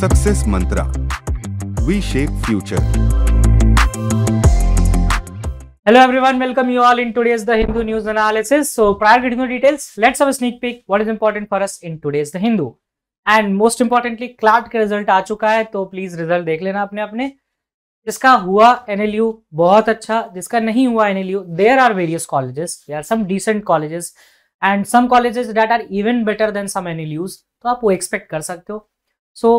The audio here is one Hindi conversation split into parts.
Success mantra we shape future hello everyone welcome you all in today's the Hindu news analysis so prior getting the details let's have a sneak peek what is important for us in today's the Hindu and most importantly CLAT का रिजल्ट आ चुका है तो प्लीज रिजल्ट देख लेना अपने अपने जिसका हुआ एनएलयू बहुत अच्छा जिसका नहीं हुआ NLU there are various colleges there are some decent colleges and some colleges that are even better than some NLUs तो आप वो एक्सपेक्ट कर सकते हो so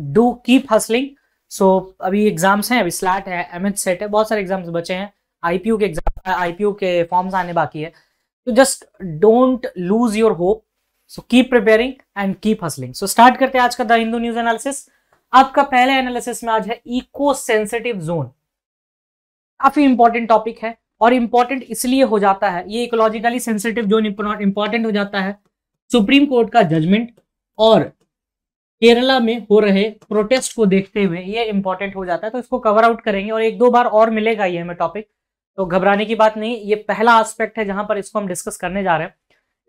do keep hustling so अभी एग्जाम्स हैं अभी स्लैट है एम एच सेट है बहुत सारे एग्जाम्स बचे हैं आईपीयू के एग्जाम आईपीयू के फॉर्म्स आने बाकी है तो just don't lose your hope so keep preparing and keep hustling so start करते हैं आज का द हिंदू न्यूज एनालिसिस आपका पहले एनालिसिस में आज है इको सेंसिटिव जोन काफी इंपॉर्टेंट टॉपिक है और इंपॉर्टेंट इसलिए हो जाता है ये इकोलॉजिकली सेंसिटिव जोन इंपॉर्टेंट हो जाता है सुप्रीम कोर्ट का जजमेंट और केरला में हो रहे प्रोटेस्ट को देखते हुए ये इंपॉर्टेंट हो जाता है तो इसको कवर आउट करेंगे और एक दो बार और मिलेगा ये हमें टॉपिक तो घबराने की बात नहीं ये पहला एस्पेक्ट है जहां पर इसको हम डिस्कस करने जा रहे हैं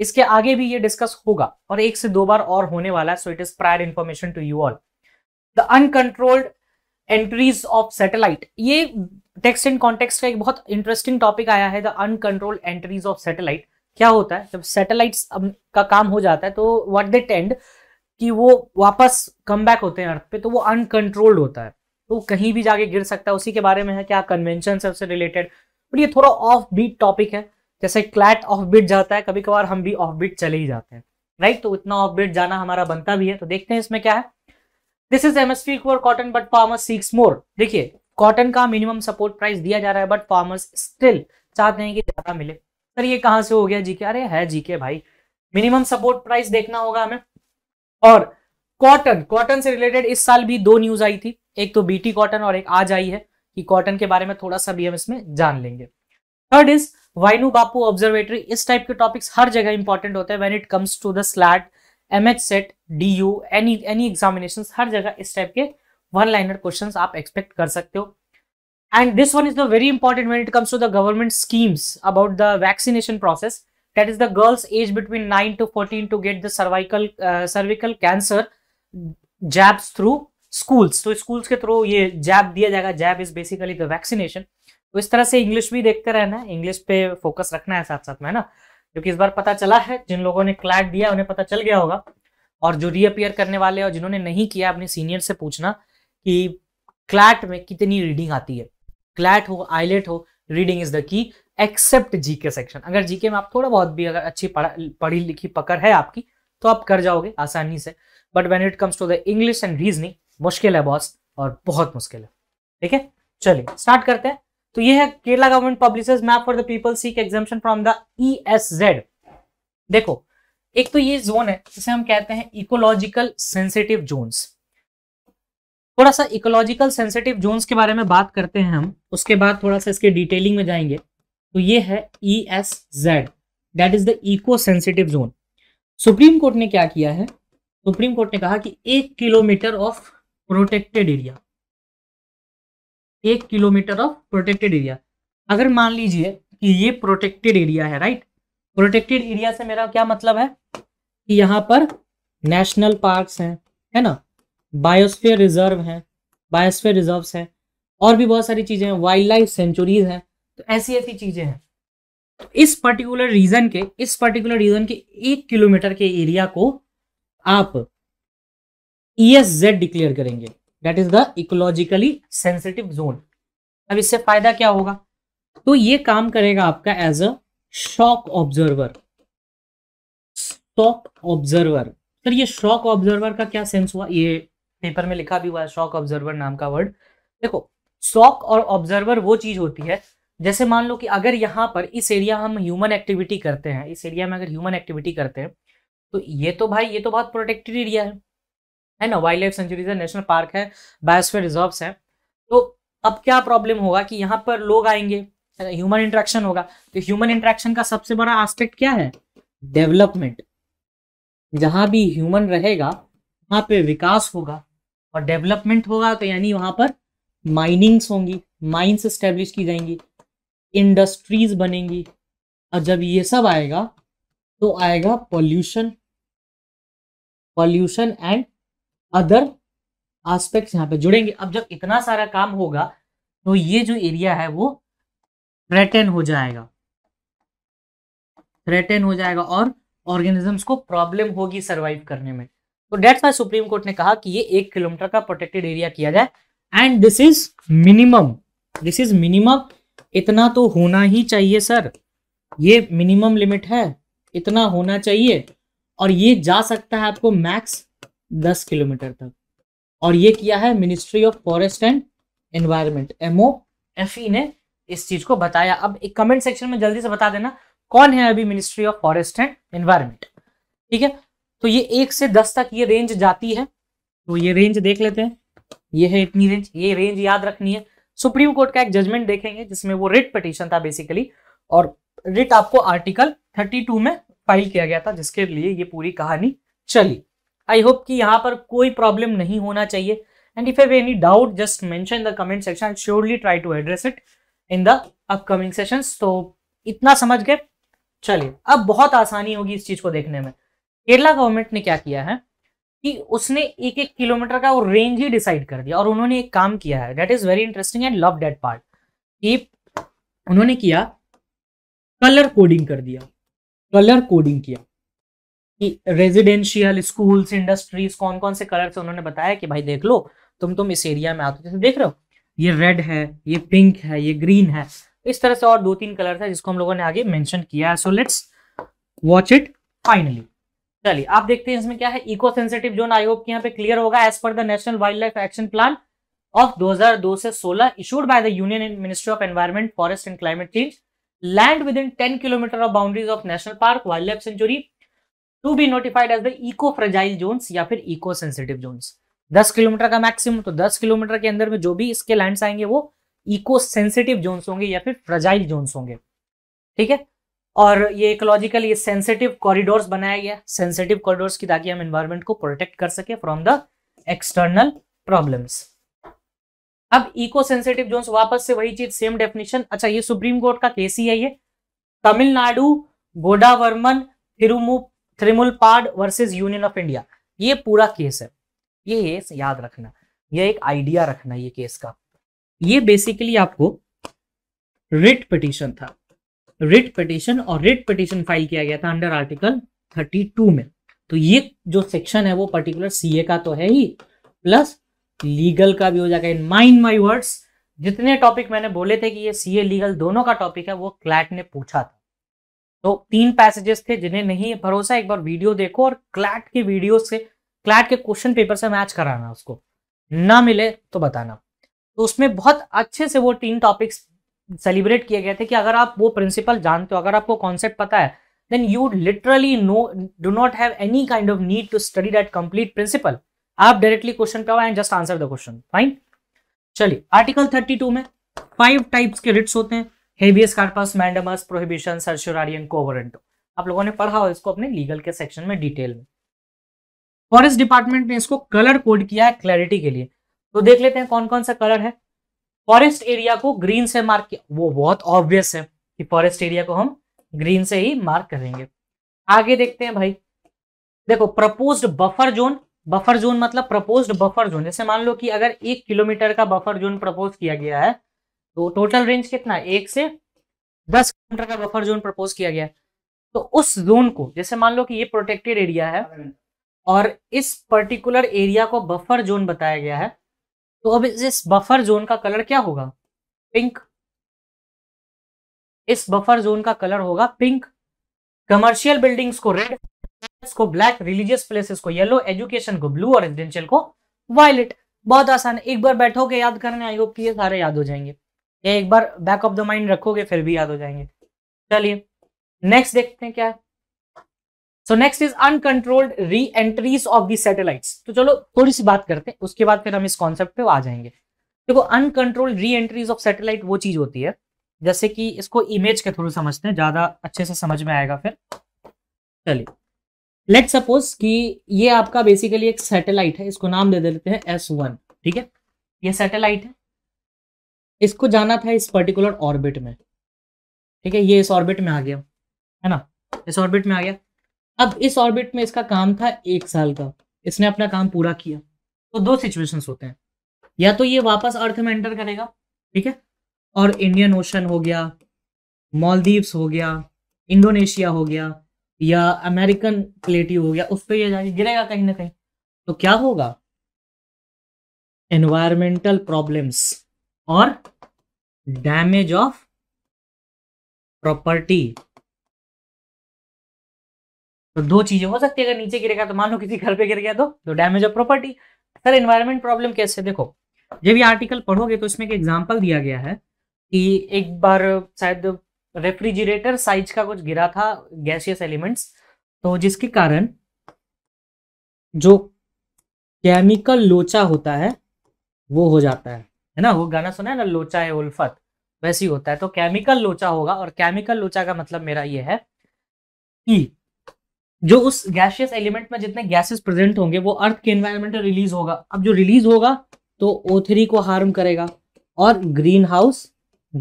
इसके आगे भी ये डिस्कस होगा और एक से दो बार और होने वाला है so it is prior information to you all the uncontrolled entries of satellite ये टेक्स्ट इन कॉन्टेक्स्ट का एक बहुत इंटरेस्टिंग टॉपिक आया है the uncontrolled entries of satellite क्या होता है जब सैटेलाइट्स का काम हो जाता है तो व्हाट दे टेंड कि वो वापस कम बैक होते हैं अर्थ पे तो वो अनकंट्रोल्ड होता है तो कहीं भी जाके गिर सकता है उसी के बारे में है क्या कन्वेंशन है उससे रिलेटेड बट ये थोड़ा ऑफ बीट टॉपिक है जैसे क्लैट ऑफ बीट जाता है कभी कभार हम भी ऑफ बीट चले ही जाते हैं राइट तो इतना ऑफ बीट जाना हमारा बनता भी है तो देखते हैं इसमें क्या है this is MSP for cotton but farmer seeks more देखिए कॉटन का मिनिमम सपोर्ट प्राइस दिया जा रहा है बट फार्मर्स स्टिल चाहते हैं कि ज्यादा मिले सर ये कहाँ से हो गया जीके अरे है जीके भाई मिनिमम सपोर्ट प्राइस देखना होगा हमें और कॉटन कॉटन से रिलेटेड इस साल भी दो न्यूज आई थी एक तो बीटी कॉटन और एक आज आई है कि कॉटन के बारे में थोड़ा सा भी हम इसमें जान लेंगे third is Vainu Bappu observatory इस टाइप के टॉपिक्स हर जगह इंपॉर्टेंट होते हैं when it comes to the CLAT M H CET D U any any examination हर जगह इस टाइप के वन लाइनर क्वेश्चन आप एक्सपेक्ट कर सकते हो and this one is the very important when it comes to the government schemes about the vaccination process that is the girls age between 9 to 14 to get the cervical uh, cervical cancer jabs through schools तो स्कूल्स के थ्रू ये जैब दिया जाएगा jab is basically the vaccination तो इस तरह से इंग्लिश भी देखते रहना इंग्लिश पे फोकस रखना है साथ साथ में है ना क्योंकि इस बार पता चला है जिन लोगों ने क्लैट दिया उन्हें पता चल गया होगा और जो रीअपियर करने वाले और जिन्होंने नहीं किया अपने सीनियर से पूछना कि क्लैट में कितनी रीडिंग आती है क्लैट हो आईलेट हो reading is the key except GK section अगर जीके में आप थोड़ा बहुत भी अगर अच्छी पढ़ी लिखी पकड़ है आपकी तो आप कर जाओगे आसानी से but when it comes to the English and reasoning मुश्किल है बॉस और बहुत मुश्किल है ठीक है चलिए स्टार्ट करते हैं तो ये है Kerala government publishers map for the people seek exemption from the E S Z देखो एक तो ये जोन है जिसे हम कहते हैं इकोलॉजिकल सेंसिटिव जोन्स थोड़ा सा इकोलॉजिकल सेंसिटिव जोन्स के बारे में बात करते हैं हम उसके बाद थोड़ा सा इसके डिटेलिंग में जाएंगे तो ये है E S Z that is the eco sensitive zone supreme court ने क्या किया है सुप्रीम कोर्ट ने कहा कि एक किलोमीटर ऑफ प्रोटेक्टेड एरिया एक किलोमीटर ऑफ प्रोटेक्टेड एरिया अगर मान लीजिए कि ये प्रोटेक्टेड एरिया है राइट प्रोटेक्टेड एरिया से मेरा क्या मतलब है कि यहाँ पर नेशनल पार्क्स हैं है ना बायोस्फीयर रिजर्व हैं बायोस्फीयर रिजर्व्स हैं और भी बहुत सारी चीज़ें हैं वाइल्ड लाइफ सेंचुरीज हैं तो ऐसी ऐसी चीजें हैं इस पर्टिकुलर रीजन के इस पर्टिकुलर रीजन के एक किलोमीटर के एरिया को आप ई एस जेड डिक्लेयर करेंगे that is the ecologically sensitive zone अब इससे फायदा क्या होगा तो ये काम करेगा आपका as a shock absorber shock absorber sir ये शॉक ऑब्जर्वर का क्या सेंस हुआ ये पेपर में लिखा भी हुआ है शॉक ऑब्जर्वर नाम का वर्ड देखो शॉक और ऑब्जर्वर वो चीज होती है जैसे मान लो कि अगर यहाँ पर इस एरिया हम ह्यूमन एक्टिविटी करते हैं इस एरिया में अगर ह्यूमन एक्टिविटी करते हैं तो ये तो भाई ये तो बहुत प्रोटेक्टेड एरिया है है ना वाइल्ड लाइफ सेंचुरीज है नेशनल पार्क है बायोस्फीयर रिजर्व्स है तो अब क्या प्रॉब्लम होगा कि यहाँ पर लोग आएंगे ह्यूमन इंट्रैक्शन होगा तो ह्यूमन इंट्रैक्शन का सबसे बड़ा आस्पेक्ट क्या है डेवलपमेंट जहां भी ह्यूमन रहेगा वहां पे विकास होगा और डेवलपमेंट होगा तो यानी वहां पर माइनिंग्स होंगी माइन्स स्टेब्लिश की जाएंगी इंडस्ट्रीज बनेंगी और जब ये सब आएगा तो आएगा pollution pollution and other aspects यहाँ पे जुड़ेंगे अब जब इतना सारा काम होगा तो ये जो एरिया है वो थ्रेटन हो जाएगा थ्रेटन हो जाएगा और ऑर्गेनिजम्स को प्रॉब्लम होगी सर्वाइव करने में तो डेट्स वाई सुप्रीम कोर्ट ने कहा कि ये एक किलोमीटर का प्रोटेक्टेड एरिया किया जाए and this is minimum this is minimum इतना तो होना ही चाहिए सर ये मिनिमम लिमिट है इतना होना चाहिए और ये जा सकता है आपको मैक्स दस किलोमीटर तक और ये किया है ministry of forest and environment MoEF ने इस चीज को बताया अब एक कमेंट सेक्शन में जल्दी से बता देना कौन है अभी ministry of forest and environment ठीक है तो ये एक से दस तक ये रेंज जाती है तो ये रेंज देख लेते हैं ये है इतनी रेंज ये रेंज याद रखनी है सुप्रीम कोर्ट का एक जजमेंट देखेंगे जिसमें वो रिट पटिशन था बेसिकली और रिट आपको आर्टिकल 32 में फाइल किया गया था जिसके लिए ये पूरी कहानी चली आई होप कि यहाँ पर कोई प्रॉब्लम नहीं होना चाहिए and if have any doubt just just mention the comment section i'll surely try to address it in the upcoming तो इतना समझ गए चलिए अब बहुत आसानी होगी इस चीज को देखने में केरला गवर्नमेंट ने क्या किया है कि उसने एक एक किलोमीटर का वो रेंज ही डिसाइड कर दिया और उन्होंने एक काम किया है that is very interesting and love that part कि उन्होंने किया कलर कोडिंग कर दिया कलर कोडिंग किया कि रेजिडेंशियल स्कूल्स इंडस्ट्रीज कौन कौन से कलर से उन्होंने बताया कि भाई देख लो तुम तुम इस एरिया में आते हो जैसे देख रहे हो ये रेड है ये पिंक है ये ग्रीन है इस तरह से और दो तीन कलर है जिसको हम लोगों ने आगे मैंशन किया है so let's watch it finally चलिए आप देखते हैं इसमें क्या है eco sensitive zone I hope यहाँ पे क्लियर होगा as per the national wildlife action plan of 2002 से 16 issued by the union ministry of environment forest and climate change land within ten kilometre of boundaries of national park wildlife sanctuary to be notified as the eco fragile zone या फिर इको सेंसिटिव जोन दस किलोमीटर का मैक्सिमम तो दस किलोमीटर के अंदर में जो भी इसके लैंड आएंगे वो इको सेंसिटिव जोन होंगे या फिर फ्रजाइल जोन होंगे ठीक है और ये इकोलॉजिकल ये सेंसिटिव कॉरिडोर्स बनाया गया सेंसिटिव कॉरिडोर्स की ताकि हम इन्वायरमेंट को प्रोटेक्ट कर सके फ्रॉम द एक्सटर्नल प्रॉब्लम्स अब इको सेंसिटिव जोन्स वापस से वही चीज सेम डेफिनेशन अच्छा ये सुप्रीम कोर्ट का केस ही है ये तमिलनाडु गोडावर्मन थिरुमु थ्रिमुल पाड वर्सेज यूनियन ऑफ इंडिया ये पूरा केस है ये ये याद रखना ये एक आइडिया रखना ये केस का ये बेसिकली आपको रिट पिटिशन था रिट पिटिशन और रिट पिटिशन फाइल किया गया था अंडर आर्टिकल 32 में तो ये जो सेक्शन है वो पर्टिकुलर सीए का तो है ही प्लस लीगल का भी हो जाएगा इन माइंड माई वर्ड्स जितने टॉपिक मैंने बोले थे कि ये सीए लीगल दोनों का टॉपिक है वो क्लैट ने पूछा था तो तीन पैसेजेस थे जिन्हें नहीं भरोसा एक बार वीडियो देखो और क्लैट के वीडियो से क्लैट के क्वेश्चन पेपर से मैच कराना उसको ना मिले तो बताना तो उसमें बहुत अच्छे से वो तीन टॉपिक्स सेलिब्रेट किए गए थे कि अगर आप वो प्रिंसिपल जानते हो अगर आपको कॉन्सेप्ट पता है then you literally no do not have any kind of need to study that complete principle आप डायरेक्टली क्वेश्चन पे आओ and just answer the question fine चलिए आर्टिकल 32 में फाइव टाइप्स के रिट्स होते हैं habeas corpus mandamus prohibition certiorari quo warranto आप लोगों ने पढ़ा हो इसको अपने लीगल के सेक्शन में डिटेल में फॉरेस्ट डिपार्टमेंट ने इसको कलर कोड किया है क्लैरिटी के लिए तो देख लेते हैं कौन कौन सा कलर है फॉरेस्ट एरिया को ग्रीन से मार्क किया वो बहुत ऑब्वियस है कि फॉरेस्ट एरिया को हम ग्रीन से ही मार्क करेंगे आगे देखते हैं भाई देखो propose buffer zone buffer zone मतलब प्रपोज बफर जोन जैसे मान लो कि अगर एक किलोमीटर का बफर जोन प्रपोज किया गया है तो टोटल रेंज कितना है एक से दस किलोमीटर का बफर जोन प्रपोज किया गया है तो उस जोन को जैसे मान लो कि ये प्रोटेक्टेड एरिया है और इस पर्टिकुलर एरिया को बफर जोन बताया गया है तो अब इस बफर जोन का कलर क्या होगा पिंक इस बफर जोन का कलर होगा पिंक कमर्शियल बिल्डिंग्स को रेड को ब्लैक रिलीजियस प्लेसेस को येलो एजुकेशन को ब्लू और रेजिडेंशियल को वायलेट बहुत आसान है एक बार बैठोगे याद करने आई होप ये सारे याद हो जाएंगे या एक बार बैक ऑफ द माइंड रखोगे फिर भी याद हो जाएंगे चलिए नेक्स्ट देखते हैं क्या है so next is uncontrolled reentries of the satellite तो चलो थोड़ी सी बात करते हैं उसके बाद फिर हम इस कॉन्सेप्ट पे आ जाएंगे देखो uncontrolled reentries of satellite वो चीज होती है जैसे कि इसको इमेज के थ्रू समझते हैं ज्यादा अच्छे से समझ में आएगा फिर चलिए लेट सपोज कि ये आपका बेसिकली एक सैटेलाइट है इसको नाम दे देते हैं एस वन ठीक है ये सैटेलाइट है इसको जाना था इस पर्टिकुलर ऑर्बिट में ठीक है ये इस ऑर्बिट में आ गया है ना इस ऑर्बिट में आ गया अब इस ऑर्बिट में इसका काम था एक साल का इसने अपना काम पूरा किया तो दो सिचुएशन होते हैं या तो ये वापस अर्थ में एंटर करेगा ठीक है और इंडियन ओशन हो गया मॉलदीव्स हो गया इंडोनेशिया हो गया या अमेरिकन प्लेटी हो गया उस पर यह जाके गिरेगा कहीं ना कहीं तो क्या होगा एनवायरमेंटल प्रॉब्लम्स और डैमेज ऑफ प्रॉपर्टी तो दो चीजें हो सकती है अगर नीचे गिरेगा तो मान लो किसी घर पे गिर गया तो तो damage of property sir environment problem कैसे देखो जब भी आर्टिकल पढ़ोगे तो इसमें एक एग्जाम्पल दिया गया है कि एक बार शायद रेफ्रिजरेटर साइज का कुछ गिरा था गैसियस एलिमेंट्स तो जिसके कारण जो केमिकल लोचा होता है वो हो जाता है है ना वो गाना सुना है ना लोचा है उल्फत वैसे ही होता है तो केमिकल लोचा होगा और केमिकल लोचा का मतलब मेरा ये है कि जो उस गैशियस एलिमेंट में जितने गैसेस प्रेजेंट होंगे वो अर्थ के एनवायरमेंट में रिलीज होगा अब जो रिलीज होगा तो ओ थ्री को हार्म करेगा और ग्रीन हाउस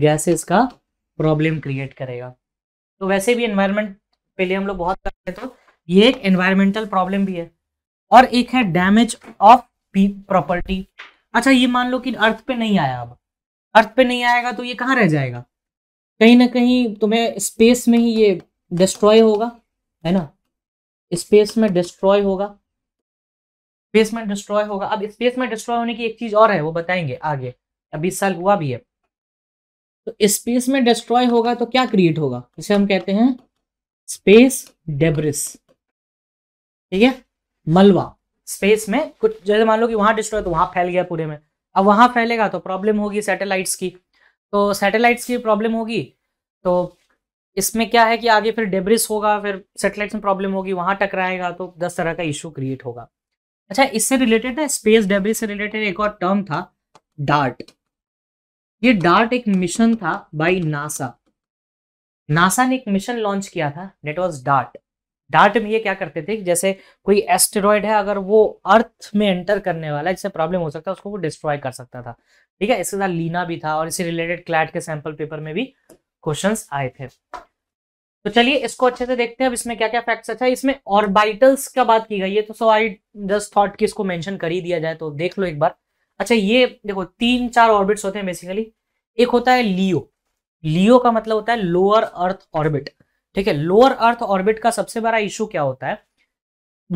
गैसेस का प्रॉब्लम क्रिएट करेगा तो वैसे भी एनवायरमेंट पहले हम लोग बहुत करते हैं तो ये एक एनवायरमेंटल प्रॉब्लम भी है और एक है डैमेज ऑफ प्रॉपर्टी अच्छा ये मान लो कि अर्थ पे नहीं आया अब अर्थ पे नहीं आएगा तो ये कहाँ रह जाएगा कहीं ना कहीं तुम्हें स्पेस में ही ये डिस्ट्रॉय होगा है ना स्पेस में डिस्ट्रॉय होगा स्पेस में डिस्ट्रॉय होगा अब स्पेस में डिस्ट्रॉय होने की एक चीज और है वो बताएंगे आगे अभी साल हुआ भी है तो स्पेस में डिस्ट्रॉय होगा तो क्या क्रिएट होगा इसे हम कहते हैं स्पेस डेब्रिस ठीक है मलवा स्पेस में कुछ जैसे मान लो कि वहां डिस्ट्रॉय तो वहां फैल गया पूरे में अब वहां फैलेगा तो प्रॉब्लम होगी सैटेलाइट्स की तो सैटेलाइट्स की प्रॉब्लम होगी तो इसमें क्या है कि आगे फिर डेब्रिस होगा फिर सेटेलाइट में प्रॉब्लम होगी वहां टकराएगा तो दस तरह का इश्यू क्रिएट होगा अच्छा इससे रिलेटेड ना स्पेस डेब्रिस से रिलेटेड एक और टर्म था डार्ट ये डार्ट एक मिशन था बाई नासा नासा ने एक मिशन लॉन्च किया था डेट वॉज डार्ट डार्ट में ये क्या करते थे जैसे कोई एस्टेरॉयड है अगर वो अर्थ में एंटर करने वाला है जिससे प्रॉब्लम हो सकता है उसको वो डिस्ट्रॉय कर सकता था ठीक है इसके साथ लीना भी था और इससे रिलेटेड क्लैट के सैंपल पेपर में भी क्वेश्चंस आए थे तो चलिए इसको अच्छे से देखते हैं अब इसमें अच्छा, क्या क्या फैक्ट्स अच्छा है इसमें ऑर्बिटल्स का बात की गई है तो सो आई जस्ट थॉट कि इसको मेंशन कर ही दिया जाए तो देख लो एक बार अच्छा ये देखो तीन चार ऑर्बिट्स होते हैं बेसिकली एक होता है लियो लियो का मतलब होता है लोअर अर्थ ऑर्बिट ठीक है लोअर अर्थ ऑर्बिट का सबसे बड़ा इशू क्या होता है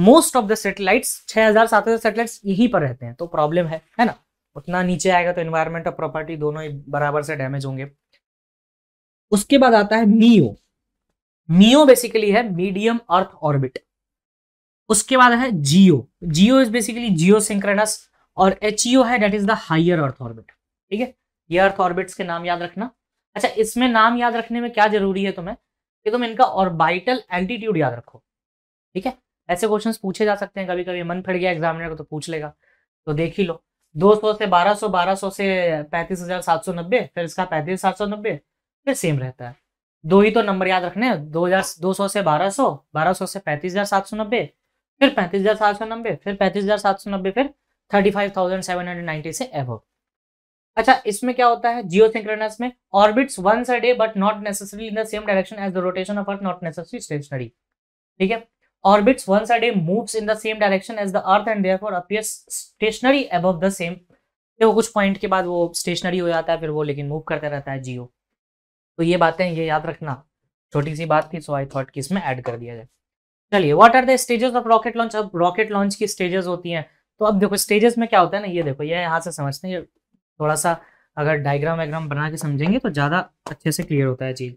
मोस्ट ऑफ द सेटेलाइट्स छह हजार सात हजार यहीं पर रहते हैं तो प्रॉब्लम है है ना उतना नीचे आएगा तो एनवायरमेंट और प्रॉपर्टी दोनों ही बराबर से डैमेज होंगे उसके बाद आता है मियो मियो बेसिकली है मीडियम अर्थ ऑर्बिट उसके बाद है जियो जियो इज बेसिकली जियो सिंक्रेनस और एच है that is the higher earth orbit ठीक है ये अर्थ ऑर्बिट्स के नाम याद रखना अच्छा इसमें नाम याद रखने में क्या जरूरी है तुम्हें कि तुम इनका ऑर्बिटल एल्टीट्यूड याद रखो ठीक है ऐसे क्वेश्चन पूछे जा सकते हैं कभी कभी मन फट गया एग्जामिनर को तो पूछ लेगा तो देख ही लो 200 से 1200 1200 से 35790 फिर इसका पैंतीस सात सौ नब्बे फिर सेम रहता है दो ही तो नंबर याद रखने दो हजार दो सौ से बारह सौ बारह सौ से पैंतीस हजार सात सौ नब्बे फिर पैंतीस हजार सात सौ नब्बे फिर पैंतीस हजार सात सौ नब्बे फिर thirty five thousand seven hundred ninety से एवो अच्छा इसमें क्या होता है जियो सिंक्रोनस में orbits once a day but not necessary in the same direction as the rotation of earth not necessary stationary ठीक है orbits once a day moves in the same direction as the earth and therefore appears stationary above the same वो कुछ पॉइंट के बाद वो स्टेशनरी हो जाता है फिर वो लेकिन मूव करता रहता है जियो तो ये बातें ये याद रखना छोटी सी बात थी सो आई थॉट कि इसमें ऐड कर दिया जाए चलिए what are the stages of rocket launch अब रॉकेट लॉन्च की स्टेजेस होती हैं तो अब देखो स्टेजेस में क्या होता है ना ये देखो ये यहाँ से समझते हैं ये थोड़ा सा अगर डायग्राम वाइग्राम बना के समझेंगे तो ज़्यादा अच्छे से क्लियर होता है चीज़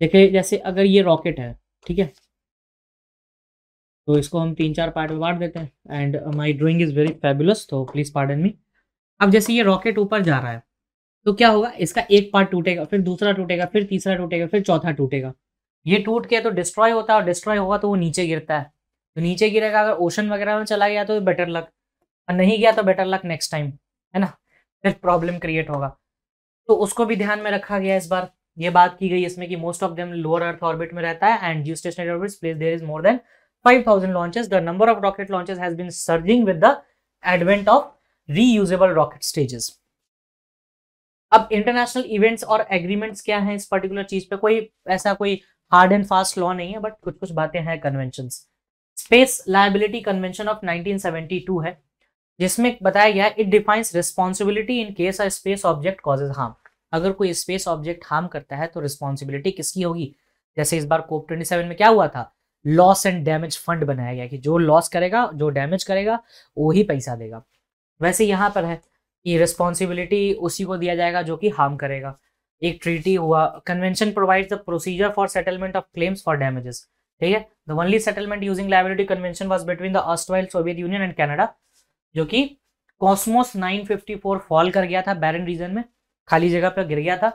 देखिए जैसे अगर ये रॉकेट है ठीक है तो इसको हम तीन चार पार्ट में बांट देते हैं and my drawing is very fabulous तो प्लीज़ पार्ट मी अब जैसे ये रॉकेट ऊपर जा रहा है तो क्या होगा इसका एक पार्ट टूटेगा फिर दूसरा टूटेगा फिर तीसरा टूटेगा फिर चौथा टूटेगा ये टूट के तो डिस्ट्रॉय होता है और डिस्ट्रॉय होगा तो वो नीचे गिरता है तो नीचे गिरेगा अगर ओशन वगैरह में चला गया तो बेटर लक और नहीं गया तो बेटर लक नेक्स्ट टाइम है ना फिर प्रॉब्लम क्रिएट होगा तो उसको भी ध्यान में रखा गया इस बार ये बात की गई इसमें कि most of them lower earth orbit में रहता है and geostationary orbit place there is more than 5000 launches the number of rocket launches has been surging with the advent of reusable rocket stages अब इंटरनेशनल इवेंट्स और एग्रीमेंट्स क्या है इस पर्टिकुलर चीज पे कोई ऐसा कोई हार्ड एंड फास्ट लॉ नहीं है बट कुछ कुछ बातें हैं convention space liability convention of nineteen है जिसमें बताया गया it defines responsibility in case of space object causes harm अगर कोई स्पेस ऑब्जेक्ट हार्म करता है तो रिस्पॉन्सिबिलिटी किसकी होगी जैसे इस बार कोप ट्वेंटी सेवन में क्या हुआ था लॉस एंड डैमेज फंड बनाया गया कि जो लॉस करेगा जो डैमेज करेगा वो ही पैसा देगा वैसे यहाँ पर है कि रिस्पॉन्सिबिलिटी उसी को दिया जाएगा जो कि हार्म करेगा एक ट्रीटी हुआ convention provide the procedure for settlement of claims for damages ठीक है the only settlement using liability convention was between the ऑस्ट्रेल सोवियत यूनियन एंड कैनेडा जो कि कॉस्मोस 954 फॉल कर गया था बैरन रीजन में खाली जगह पर गिर गया था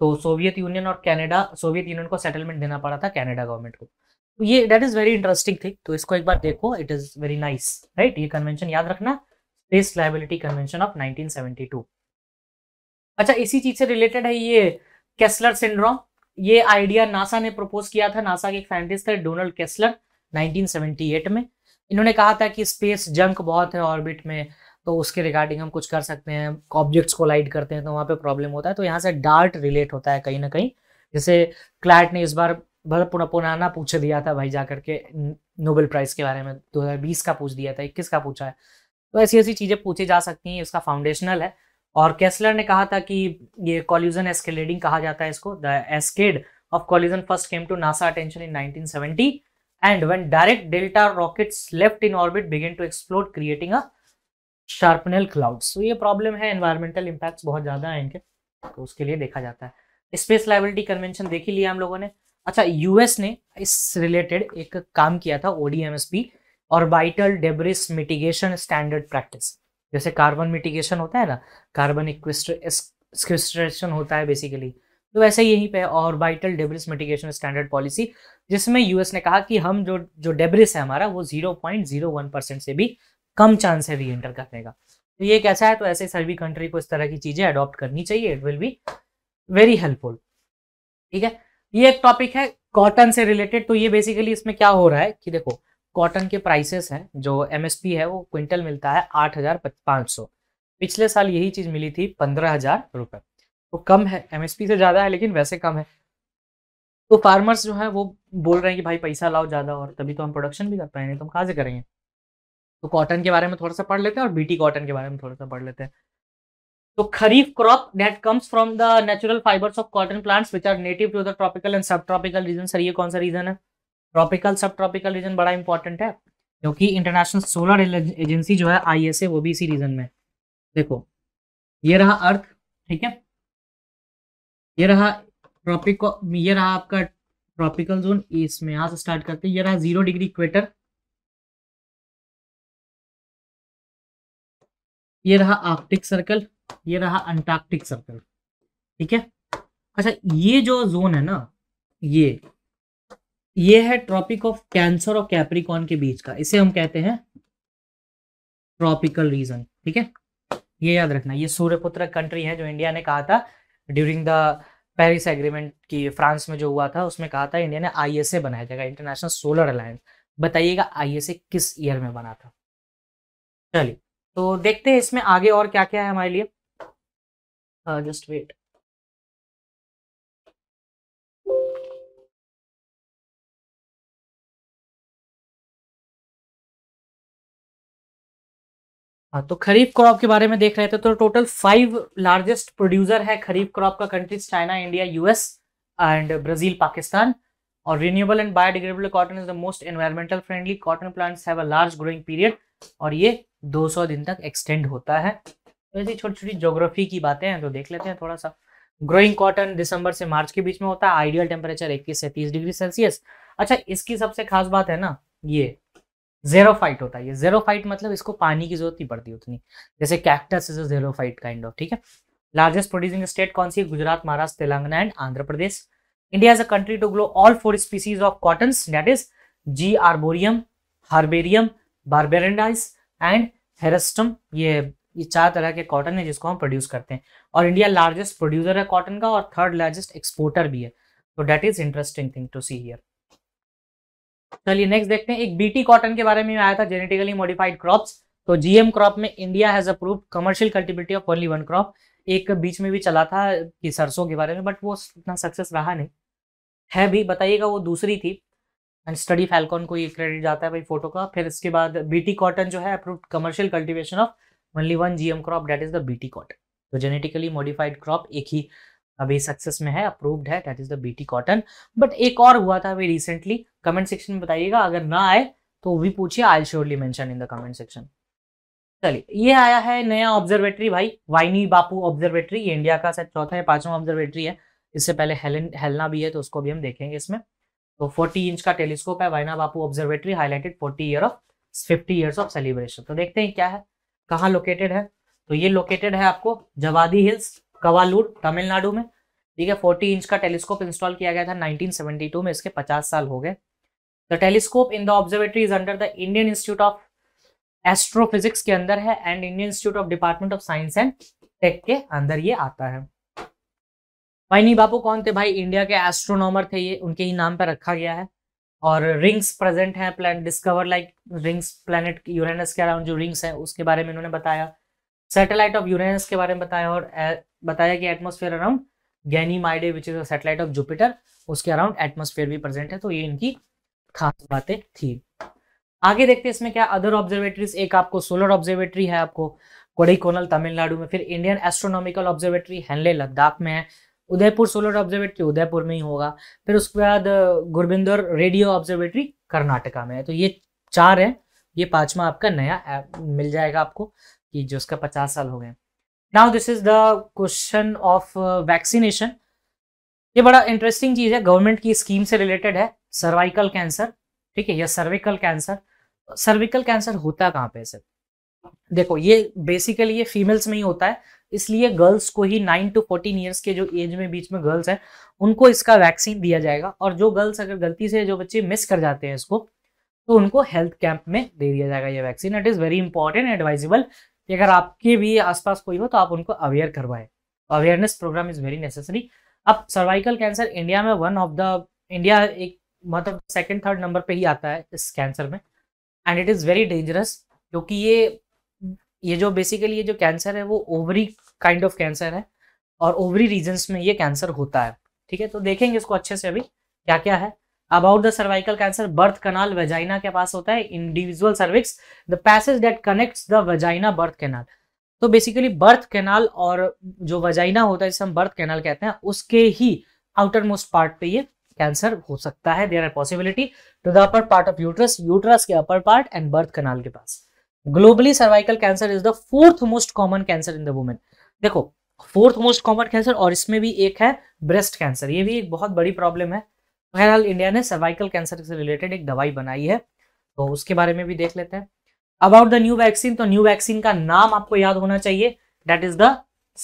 तो सोवियत यूनियन और कैनेडा सोवियत यूनियन को सेटलमेंट देना पड़ा था कैनेडा गवर्नमेंट को ये that is very interesting thing तो इसको एक बार देखो it is very nice right ये कन्वेंशन याद रखना प्लेस लाइबिलिटी कन्वेंशन ऑफ 1972 अच्छा इसी चीज से रिलेटेड है ये कैसलर सिंड्रोम ये आइडिया नासा ने प्रपोज किया था नासा के एक साइंटिस्ट थे डोनल्ड कैसलर 1978 में इन्होंने कहा था कि स्पेस जंक बहुत है ऑर्बिट में तो उसके रिगार्डिंग हम कुछ कर सकते हैं ऑब्जेक्ट्स को लाइट करते हैं तो वहाँ पे प्रॉब्लम होता है तो यहाँ से डार्ट रिलेट होता है कहीं ना कहीं जैसे क्लाइट ने इस बार भर पुनपुनाना पूछ दिया था भाई जा करके नोबेल प्राइज के बारे में 2020 का पूछ दिया था इक्कीस का पूछा है तो ऐसी ऐसी चीज़ें पूछी जा सकती हैं इसका फाउंडेशनल है और कैसलर ने कहा था कि ये कॉल्यूजन एस्केलेडिंग कहा जाता है इसको the cascade of collision first came to NASA attention in 1970 and when direct Delta rockets left in orbit began to explore creating a sharpnel cloud तो ये प्रॉब्लम है environmental इम्पैक्ट बहुत ज़्यादा है इनके तो उसके लिए देखा जाता है स्पेस लाइबिलिटी कन्वेंशन देख ही लिया हम लोगों ने अच्छा यूएस ने इस रिलेटेड एक काम किया था ODMSP orbital debris mitigation standard practice जैसे कार्बन मिटिगेशन होता है ना कार्बन इक्विस्ट्रेशन होता है बेसिकली तो वैसे यहीं पे orbital debris mitigation standard policy जिसमें यूएस ने कहा कि हम जो जो डेब्रिस है हमारा वो zero zero point one percent से भी कम चांस है री एंटर करने का तो ये कैसा है तो ऐसे सभी कंट्री को इस तरह की चीजें अडॉप्ट करनी चाहिए it will be very helpful ठीक है ये एक टॉपिक है कॉटन से रिलेटेड तो ये बेसिकली इसमें क्या हो रहा है कि देखो कॉटन के प्राइसेस हैं जो एमएसपी है वो क्विंटल मिलता है आठ हज़ार पाँच सौ पिछले साल यही चीज़ मिली थी पंद्रह हज़ार रुपये तो कम है एमएसपी से ज़्यादा है लेकिन वैसे कम है तो फार्मर्स जो है वो बोल रहे हैं कि भाई पैसा लाओ ज़्यादा और तभी तो हम प्रोडक्शन भी कर पाएंगे तो हम कहाँ से करेंगे तो कॉटन के बारे में थोड़ा सा पढ़ लेते हैं और बीटी कॉटन के बारे में थोड़ा सा पढ़ लेते हैं तो kharif crop that comes from the natural fibres of cotton plants which are native to the tropical and subtropical region sir ये कौन सा रीजन है ट्रॉपिकल सब ट्रॉपिकल रीजन बड़ा इंपॉर्टेंट है क्योंकि इंटरनेशनल सोलर एजेंसी जो है आईएसए वो भी इसी रीजन में देखो ये रहा अर्थ ठीक है ये रहा ट्रॉपिक ये रहा आपका ट्रॉपिकल जोन इसमें यहां से स्टार्ट करते हैं ये रहा जीरो डिग्री इक्वेटर ये रहा आर्कटिक सर्कल ये रहा अंटार्कटिक सर्कल ठीक है अच्छा ये जो जोन है ना ये ये है ट्रॉपिक ऑफ कैंसर और कैप्रिकॉन के बीच का इसे हम कहते हैं ट्रॉपिकल रीजन ठीक है ये याद रखना ये सूर्यपुत्र कंट्री है जो इंडिया ने कहा था ड्यूरिंग द पेरिस एग्रीमेंट की फ्रांस में जो हुआ था उसमें कहा था इंडिया ने आईएसए बनाया जाएगा इंटरनेशनल सोलर अलायंस बताइएगा आईएसए किस ईयर में बना था चलिए तो देखते हैं इसमें आगे और क्या क्या है हमारे लिए जस्ट uh, वेट हाँ तो खरीफ क्रॉप के बारे में देख रहे थे तो टोटल फाइव लार्जेस्ट प्रोड्यूसर है खरीफ क्रॉप का countries China India US and Brazil Pakistan और renewable and biodegradable cotton is the most environmental friendly cotton plants have a large growing period और ये 200 दिन तक एक्सटेंड होता है तो ऐसी छोटी छोटी जोग्राफी की बातें हैं तो देख लेते हैं थोड़ा सा ग्रोइंग कॉटन दिसंबर से मार्च के बीच में होता है आइडियल टेम्परेचर इक्कीस से तीस डिग्री सेल्सियस अच्छा इसकी सबसे खास बात है ना ये जेरोफाइट होता है ये जेरोफाइट मतलब इसको पानी की जरूरत नहीं पड़ती उतनी जैसे cactus is a kind of ठीक है लार्जेस्ट प्रोड्यूसिंग स्टेट कौन सी है Gujarat Maharashtra Telangana and Andhra Pradesh India is a country to grow all four species of cotton that is G arboreum herbaceum barbadense and hirsutum ये ये चार तरह के कॉटन है जिसको हम प्रोड्यूस करते हैं और इंडिया लार्जेस्ट प्रोड्यूसर है कॉटन का और थर्ड लार्जेस्ट एक्सपोर्टर भी है तो that is interesting thing to see here चलिए नेक्स्ट देखते हैं एक बीटी कॉटन के बारे में आया था जेनेटिकली मॉडिफाइड क्रॉप्स तो जीएम क्रॉप में India has approve commercial cultivation of only one crop एक बीच में भी चला था कि सरसों के बारे में बट वो इतना सक्सेस रहा नहीं है भी बताइएगा वो दूसरी थी एंड स्टडी फैलकॉन को ये क्रेडिट जाता है भाई फोटो का फिर इसके बाद बीटी कॉटन जो है approve commercial cultivation of only one GM crop that is the Bt cotton तो जेनेटिकली मॉडिफाइड क्रॉप एक ही अभी सक्सेस में है अप्रूव्ड है that is the Bt cotton but एक और हुआ था अभी रिसेंटली कमेंट सेक्शन में बताइएगा अगर ना आए तो भी पूछिए I surely mention in the comment section चलिए ये आया है नया ऑब्जर्वेटरी भाई वाइनी बापू ऑब्जर्वेटरी इंडिया का शायद चौथा या पांचवा ऑब्जर्वेटरी है इससे पहले हेलन हेलना भी है तो उसको भी हम देखेंगे इसमें तो 40 इंच का टेलीस्कोप है Vainu Bappu observatory highlighted 40 year of 50 years of celebration तो देखते हैं क्या है कहाँ लोकेटेड है तो ये लोकेटेड है आपको जवादी हिल्स कवालूर तमिलनाडु में ठीक है फोर्टी इंच का टेलीस्कोप इंस्टॉल किया गया था टू में इसके पचास साल हो गए the telescope in the observatory is under the Indian Institute of Astrophysics के अंदर है and Indian Institute of Department of Science and Tech के अंदर ये आता है वाइनी बापू कौन थे भाई इंडिया के एस्ट्रोनॉमर थे ये उनके ही नाम पर रखा गया है और रिंग्स प्रेजेंट हैं plan discover like rings planet Uranus के अराउंड जो रिंग्स हैं उसके बारे में इन्होंने बताया सैटेलाइट ऑफ यूरेनस के बारे में बताया और बताया कि atmosphere around Ganymede which is satellite of Jupiter उसके अराउंड एटमोस्फेयर भी प्रेजेंट है तो ये इनकी खास बातें थी आगे देखते हैं इसमें क्या अदर ऑब्जर्वेटरीज एक आपको सोलर ऑब्जर्वेटरी है आपको कोडिकोनल तमिलनाडु में फिर Indian Astronomical Observatory Hanle Ladakh में है उदयपुर सोलर ऑब्जर्वेटरी उदयपुर में ही होगा फिर उसके बाद गुरबिंदर रेडियो ऑब्जर्वेटरी कर्नाटका में है तो ये चार है ये पांचवा आपका नया मिल जाएगा आपको कि जो उसका पचास साल हो गए now this is the question of vaccination ये बड़ा इंटरेस्टिंग चीज़ है गवर्नमेंट की स्कीम से रिलेटेड है सर्वाइकल कैंसर ठीक है या सर्विकल कैंसर सर्विकल कैंसर होता कहाँ पे सर देखो ये बेसिकली ये फीमेल्स में ही होता है इसलिए गर्ल्स को ही नाइन टू फोर्टीन ईयर्स के जो एज में बीच में गर्ल्स हैं उनको इसका वैक्सीन दिया जाएगा और जो गर्ल्स अगर गलती से जो बच्चे मिस कर जाते हैं इसको तो उनको हेल्थ कैंप में दे दिया जाएगा ये vaccine it is very important advisable कि अगर आपके भी आसपास कोई हो तो आप उनको अवेयर करवाएं awareness programme is very necessary अब सर्वाइकल कैंसर इंडिया में वन ऑफ द इंडिया एक मतलब सेकेंड थर्ड नंबर पर ही आता है इस कैंसर में and it is very dangerous क्योंकि ये ये जो बेसिकली ये जो कैंसर है वो ओवरी काइंड ऑफ कैंसर है और ओवरी रीजन्स में ये कैंसर होता है ठीक है तो देखेंगे इसको अच्छे से अभी क्या क्या है about the cervical cancer birth canal vagina के पास होता है individual cervix the passage that connects the vagina birth canal तो बेसिकली बर्थ कैनाल और जो वजाइना होता है जिसे हम बर्थ कैनाल कहते हैं उसके ही आउटर मोस्ट पार्ट पे ये कैंसर हो सकता है there are possibility to the upper part of uterus uterus के upper part and birth canal के पास globally cervical cancer is the fourth most common cancer in the women देखो फोर्थ मोस्ट कॉमन कैंसर और इसमें भी एक है ब्रेस्ट कैंसर ये भी एक बहुत बड़ी प्रॉब्लम है बहरहाल इंडिया ने सर्वाइकल कैंसर से रिलेटेड एक दवाई बनाई है तो उसके बारे में भी देख लेते हैं अबाउट द न्यू वैक्सीन तो न्यू वैक्सीन का नाम आपको याद होना चाहिए दैट इज द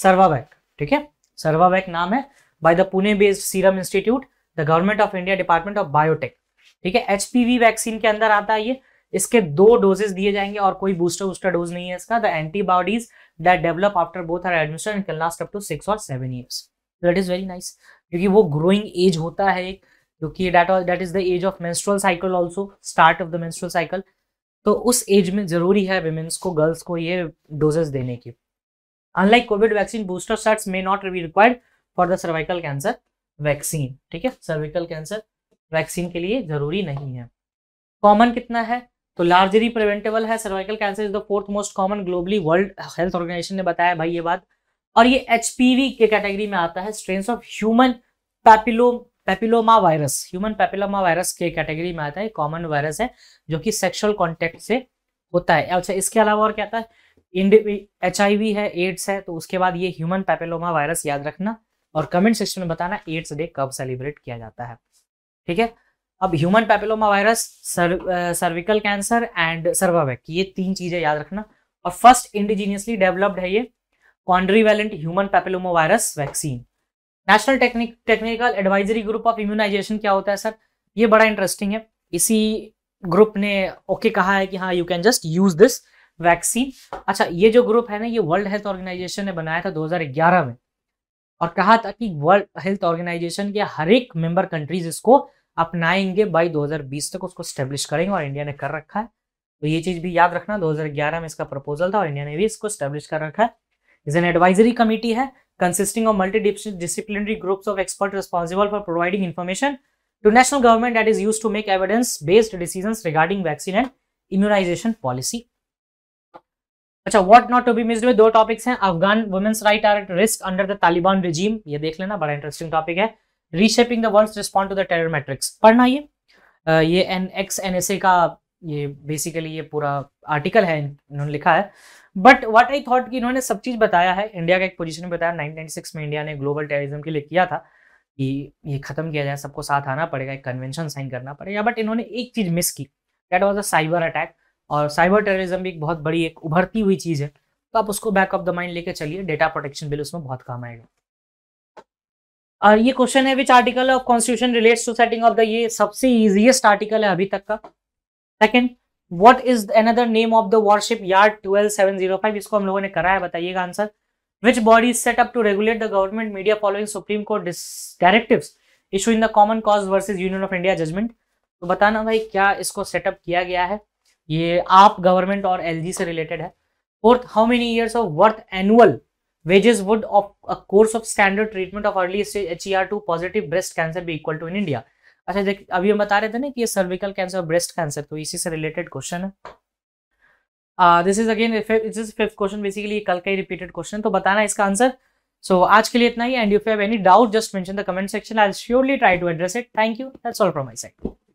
सर्वावैक ठीक है सर्वावैक नाम है by the Pune based Serum Institute the government of India department of biotech ठीक है एच वैक्सीन के अंदर आता है ये इसके दो डोजेस दिए जाएंगे और कोई बूस्टर वूस्टर डोज नहीं है इसका the antibodies that develop after both are admission last up to six और seven years that is very nice क्योंकि वो ग्रोइंग एज होता है एक क्योंकि that that is the age of menstrual cycle also start of the menstrual cycle तो उस एज में जरूरी है विमेंस को गर्ल्स को ये डोजेस देने की unlike covid vaccine booster shots may not be required for the cervical cancer vaccine ठीक है सर्विकल कैंसर वैक्सीन के लिए जरूरी नहीं है कॉमन कितना है तो लार्जली प्रिवेंटेबल है cervical cancer is the fourth most common globally world health organization ने बताया भाई ये बात और ये एच के कैटेगरी में आता है strain of human papilloma papilloma virus human papilloma virus के कैटेगरी में आता है कॉमन वायरस है जो कि सेक्सुअल कॉन्टेक्ट से होता है अच्छा इसके अलावा और क्या आता है एच आई है एड्स है तो उसके बाद ये ह्यूमन पेपिलोमा वायरस याद रखना और कमेंट सेक्शन में बताना एड्स डे कब सेलिब्रेट किया जाता है ठीक है अब human papilloma virus cervical cancer and Cervavac ये तीन चीजें याद रखना और फर्स्ट इंडिजीनियसली डेवलप्ड है ये quadrivalent human papilloma virus vaccine national technique technical advisory group of immunization क्या होता है सर ये बड़ा इंटरेस्टिंग है इसी ग्रुप ने ओके okay कहा है कि हाँ you can just use this vaccine अच्छा ये जो ग्रुप है ना ये वर्ल्ड हेल्थ ऑर्गेनाइजेशन ने बनाया था 2011 में और कहा था कि वर्ल्ड हेल्थ ऑर्गेनाइजेशन के हर एक मेंबर कंट्रीज इसको अपनाएंगे बाई 2020 तक उसको स्टेब्लिश करेंगे और इंडिया ने कर रखा है तो ये चीज़ भी याद रखना 2011 में इसका प्रपोजल था और इंडिया ने भी इसको स्टेब्लिश कर रखा है इज एन एडवाइजरी कमेटी है consisting of multidisciplinary groups of experts responsible for providing information to national government that is used to make evidence-based decisions regarding vaccine and immunization policy. अच्छा what not to be missed में दो टॉपिक्स हैं Afghan women's right are at risk under the Taliban regime ये देख लेना बड़ा इंटरेस्टिंग टॉपिक है reshaping the world's respond to the terror matrix पढ़ना ये ये एन एक्स एन का ये बेसिकली ये पूरा आर्टिकल है इन्होंने लिखा है बट व्हाट आई थॉट कि इन्होंने सब चीज़ बताया है इंडिया का एक पोजीशन बताया 1996 में इंडिया ने ग्लोबल टेररिज्म के लिए किया था कि ये ख़त्म किया जाए सबको साथ आना पड़ेगा एक कन्वेंशन साइन करना पड़ेगा बट इन्होंने एक चीज़ मिस की that was a cyber attack और साइबर टेररिज्म भी एक बहुत बड़ी एक उभरती हुई चीज़ है तो आप उसको बैक ऑफ द माइंड लेके चलिए डेटा प्रोटेक्शन बिल उसमें बहुत काम आएगा और ये क्वेश्चन है which article of constitution relates to setting of the ये सबसे इजीएस्ट आर्टिकल है अभी तक का second what is another name of the warship yard twelve seven zero five इसको हम लोगों ने कराया बताइएगा answer which body is is set up to regulate the government media following supreme directive issue in the common cause versus union of India judgment तो बताना भाई क्या इसको सेटअप किया गया है ये आप गवर्नमेंट और एलजी से रिलेटेड है fourth how many years of worth annual wages would of a course of standard treatment of early stage H E R two positive breast cancer भी इक्वल टू इन इंडिया अच्छा देख अभी हम बता रहे थे ना कि ये सर्विकल कैंसर और ब्रेस्ट कैंसर तो इसी से रिलेटेड क्वेश्चन है this is again this is fifth question basically कल का ही रिपीटेड क्वेश्चन तो बताना इसका आंसर सो so, आज के लिए इतना ही and you have any doubt just mention the comment section I surely try to address it thank you that's all from my side